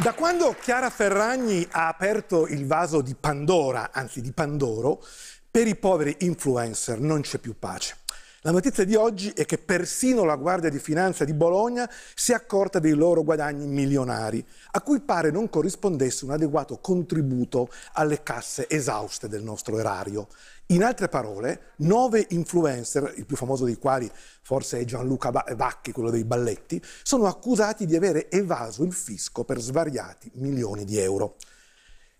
Da quando Chiara Ferragni ha aperto il vaso di Pandora, anzi di Pandoro, per i poveri influencer non c'è più pace. La notizia di oggi è che persino la Guardia di Finanza di Bologna si è accorta dei loro guadagni milionari, a cui pare non corrispondesse un adeguato contributo alle casse esauste del nostro erario. In altre parole, nove influencer, il più famoso dei quali forse è Gianluca eh, Bacchi, quello dei balletti, sono accusati di avere evaso il fisco per svariati milioni di euro.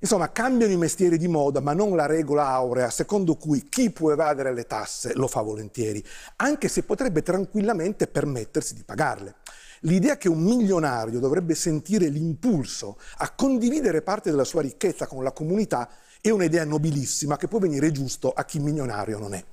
Insomma, cambiano i mestieri di moda, ma non la regola aurea secondo cui chi può evadere le tasse lo fa volentieri, anche se potrebbe tranquillamente permettersi di pagarle. L'idea che un milionario dovrebbe sentire l'impulso a condividere parte della sua ricchezza con la comunità è un'idea nobilissima che può venire giusto a chi milionario non è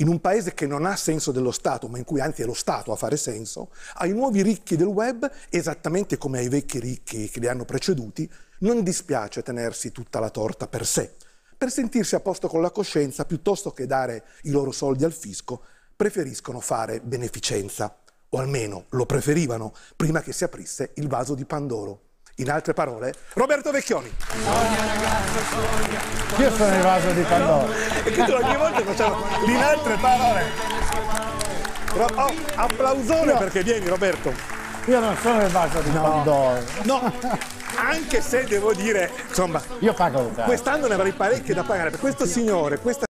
in un paese che non ha senso dello Stato, ma in cui anzi è lo Stato a fare senso, ai nuovi ricchi del web, esattamente come ai vecchi ricchi che li hanno preceduti, non dispiace tenersi tutta la torta per sé, per sentirsi a posto con la coscienza piuttosto che dare i loro soldi al fisco, preferiscono fare beneficenza, o almeno lo preferivano prima che si aprisse il vaso di Pandoro. In altre parole, Roberto Vecchioni. Sogna ragazzo, sogna. Io sono il vaso di Pandora. E quindi ogni volta facciamo in altre parole. Ro oh, applausone perché vieni Roberto. Io non sono il vaso di Pandora. No. Anche se devo dire, insomma, quest'anno ne avrei parecchie da pagare per questo signore, questa